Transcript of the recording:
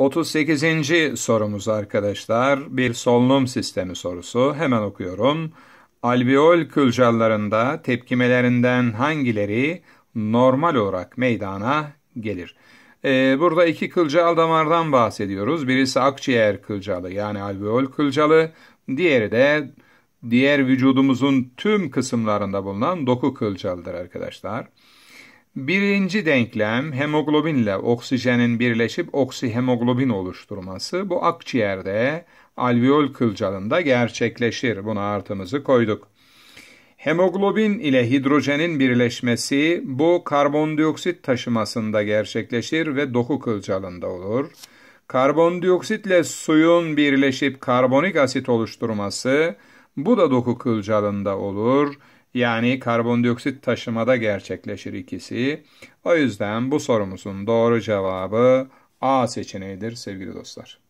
38. sorumuz arkadaşlar bir solunum sistemi sorusu. Hemen okuyorum. Alveol külcallarında tepkimelerinden hangileri normal olarak meydana gelir? Ee, burada iki kılcal damardan bahsediyoruz. Birisi akciğer kılcalı yani alveol kılcalı. Diğeri de diğer vücudumuzun tüm kısımlarında bulunan doku kılcalıdır arkadaşlar. Birinci denklem hemoglobinle oksijenin birleşip oksihemoglobin oluşturması bu akciğerde alveol kılcalında gerçekleşir. Buna artımızı koyduk. Hemoglobin ile hidrojenin birleşmesi bu karbondioksit taşımasında gerçekleşir ve doku kılcalında olur. Karbondioksitle suyun birleşip karbonik asit oluşturması bu da doku kılcalında olur yani karbondioksit taşımada gerçekleşir ikisi. O yüzden bu sorumuzun doğru cevabı A seçeneğidir sevgili dostlar.